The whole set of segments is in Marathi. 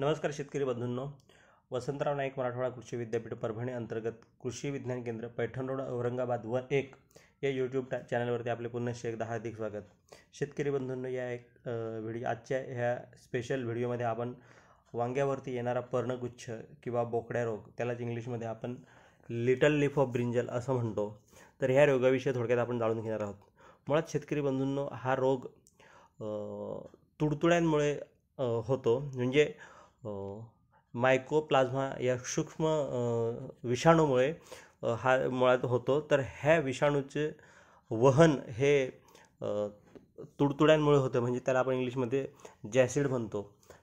नमस्कार शेतकरी बंधूंनो वसंतराव नाईक मराठवाडा कृषी विद्यापीठ परभणी अंतर्गत कृषी विज्ञान केंद्र पैठण रोड औरंगाबाद व एक या यूट्यूब चॅनलवरती आपले पुन्हा शे दहा हार्दिक स्वागत शेतकरी बंधूंनो या एक व्हिडिओ आजच्या ह्या स्पेशल व्हिडिओमध्ये आपण वांग्यावरती येणारा पर्णगुच्छ किंवा बोकड्या रोग त्यालाच इंग्लिशमध्ये आपण लिटल लिफ ऑफ ब्रिंजल असं म्हणतो तर ह्या रोगाविषयी थोडक्यात आपण जाणून घेणार आहोत मुळात शेतकरी बंधूंनो हा रोग तुडतुड्यांमुळे होतो म्हणजे हो. मायकोप्लाझ्मा या सूक्ष्म विषाणूमुळे हा मुळात होतो तर ह्या विषाणूचे वहन हे तुडतुड्यांमुळे होतं म्हणजे त्याला आपण इंग्लिशमध्ये जॅसिड म्हणतो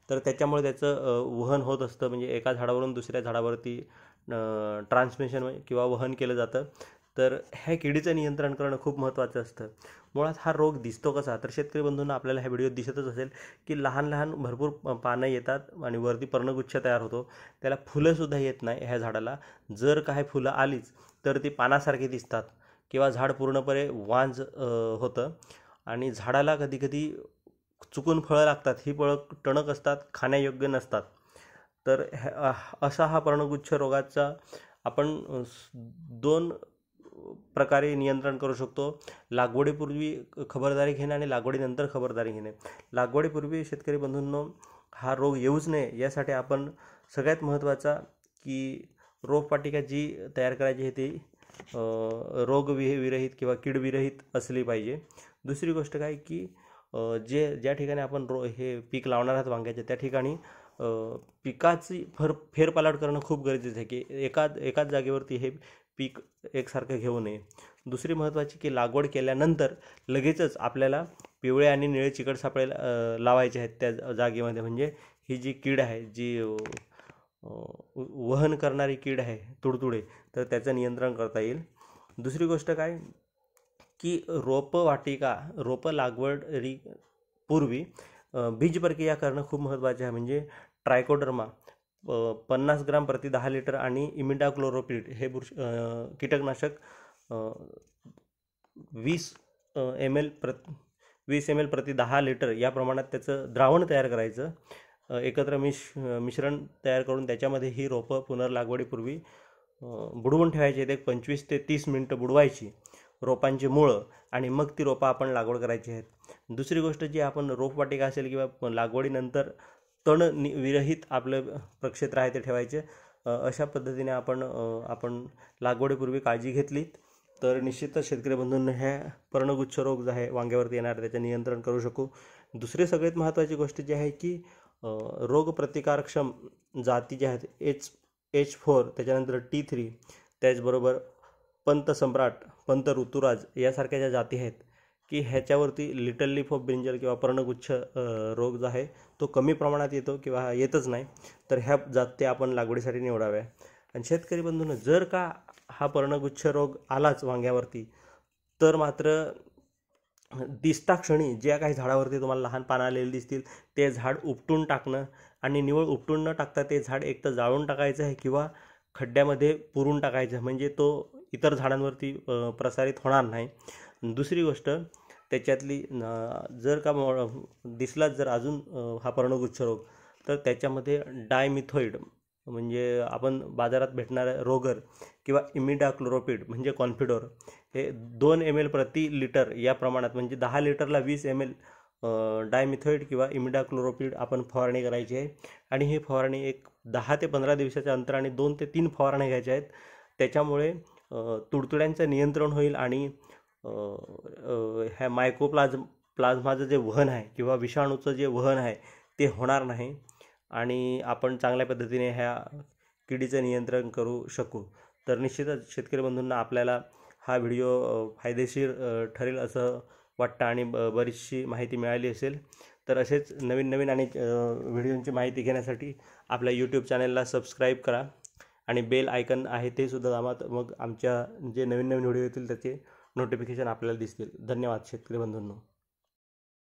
तर त्याच्यामुळे त्याचं वहन होत असतं म्हणजे एका झाडावरून दुसऱ्या झाडावरती ट्रान्समिशन किंवा वहन केलं जातं तर ह्या किडीचं नियंत्रण करणं खूप महत्त्वाचं असतं मुळात हा रोग दिसतो कसा तर शेतकरी बंधूंना आपल्याला ह्या व्हिडिओत दिसतच असेल की लहान लहान भरपूर पानं येतात आणि वरती पर्णगुच्छ तयार होतो त्याला फुलंसुद्धा येत नाही ह्या झाडाला जर काही फुलं आलीच तर ती पानासारखी दिसतात किंवा झाड पूर्णपणे वांज होतं आणि झाडाला कधीकधी चुकून फळं लागतात ही फळं टणक असतात खाण्यायोग्य नसतात तर असा हा पर्णगुच्छ रोगाचा आपण दोन प्रकारे नियंत्रण करू शकतो लागवडीपूर्वी खबरदारी घेणे आणि लागवडीनंतर खबरदारी घेणे लागवडीपूर्वी शेतकरी बंधूंनो हा रोग येऊच नये यासाठी आपण सगळ्यात महत्त्वाचा की रोगपाटिका जी तयार करायची आहे ती रोग विरहित किंवा कीडविरहित असली पाहिजे दुसरी गोष्ट काय की जे ज्या ठिकाणी आपण रो हे पीक लावणार आहात वांग्याचे त्या ठिकाणी पिकाची फर फेरपालाट करणं खूप गरजेचं आहे की एका एकाच जागेवरती हे पीक एकसारखं घेऊ नये दुसरी महत्त्वाची की लागवड केल्यानंतर लगेचच आपल्याला पिवळे आणि निळे चिकट सापळे लावायचे आहेत त्या जागेमध्ये म्हणजे ही जी कीड आहे जी वहन करणारी कीड आहे तुडतुडे तर त्याचं नियंत्रण करता येईल दुसरी गोष्ट काय की रोपवाटिका रोपं पूर्वी बीज प्रक्रिया करणं खूप महत्त्वाचे आहे म्हणजे ट्रायकोडर्मा पन्नास ग्राम प्रति दहा लिटर आणि इमिडाक्लोरोपीट हे बुरश कीटकनाशक वीस एम एल प्र वीस एम एल प्रति दहा लिटर या प्रमाणात त्याचं द्रावण तयार करायचं एकत्र मिश मिश्रण तयार करून त्याच्यामध्ये ही रोपं पुनर्लागवडीपूर्वी बुडवून ठेवायची ते पंचवीस ते तीस मिनटं बुडवायची रोपांची मुळं आणि मग ती रोपं आपण लागवड करायची आहेत दुसरी गोष्ट जी आपण रोपवाटिका असेल किंवा लागवडीनंतर तण विरहित आपलं प्रक्षेत्र आहे ते ठेवायचे अशा पद्धतीने आपण आपण लागवडीपूर्वी काळजी घेतली तर निश्चितच शेतकरी बंधूंना हे पर्णगुच्छ रोग जे आहे वांग्यावरती येणार त्याचं नियंत्रण करू शकू दुसरी सगळ्यात महत्त्वाची गोष्ट जी आहे की रोगप्रतिकारक्षम जाती ज्या आहेत एच एच फोर त्याच्यानंतर टी थ्री त्याचबरोबर पंतसम्राट पंत ऋतुराज यासारख्या ज्या जाती आहेत की ह्याच्यावरती लिटल लीफ ऑफ ब्रिंजल किंवा पर्णगुच्छ रोग जो आहे तो कमी प्रमाणात येतो किंवा येतच नाही तर ह्या जाती आपण लागवडीसाठी निवडाव्या आणि शेतकरी बंधून जर का हा पर्णगुच्छ रोग आलाच वांग्यावरती तर मात्र दिसता क्षणी ज्या काही झाडावरती तुम्हाला लहान पानं आलेली दिसतील ते झाड उपटून टाकणं आणि निवळ उपटून न टाकता ते झाड एक तर जाळून टाकायचं आहे किंवा खड्ड्यामध्ये पुरून टाकायचं म्हणजे तो इतर झाडांवरती प्रसारित होणार नाही दुसरी गोष्ट त्याच्यातली जर का दिसलाच जर अजून हा पर्णगुच्छ रोग तर त्याच्यामध्ये डायमिथोइड म्हणजे आपण बाजारात भेटणारा रोगर किंवा इमिडाक्लोरोपिड म्हणजे कॉन्फिडोर हे दोन एम एल प्रति लिटर या प्रमाणात म्हणजे दहा लिटरला वीस एम एल डायमिथॉइड किंवा इमिडाक्लोरोपिड आपण फवारणी करायची आहे आणि ही फवारणी एक दहा ते पंधरा दिवसाच्या अंतराने दोन ते तीन फवारण्या घ्यायच्या आहेत त्याच्यामुळे तुडतुड्यांचं नियंत्रण होईल आणि ह्या मायक्रोप्लाज प्लाझ्माचं जे वहन आहे किंवा विषाणूचं जे वहन आहे ते होणार नाही आणि आपण चांगल्या पद्धतीने ह्या किडीचं नियंत्रण करू शकू तर निश्चितच शेतकरी बंधूंना आपल्याला हा व्हिडिओ फायदेशीर ठरेल असं वाटतं आणि बरीचशी माहिती मिळाली असेल तर असेच नवीन नवीन आणि व्हिडिओंची माहिती घेण्यासाठी आपल्या यूट्यूब चॅनलला सबस्क्राईब करा आणि बेल आयकन आहे ते सुद्धा दामात मग आमच्या जे नवीन नवीन व्हिडिओ येतील त्याचे नोटिफिकेशन आपल्याला दिसतील धन्यवाद शेतकरी बंधूंनो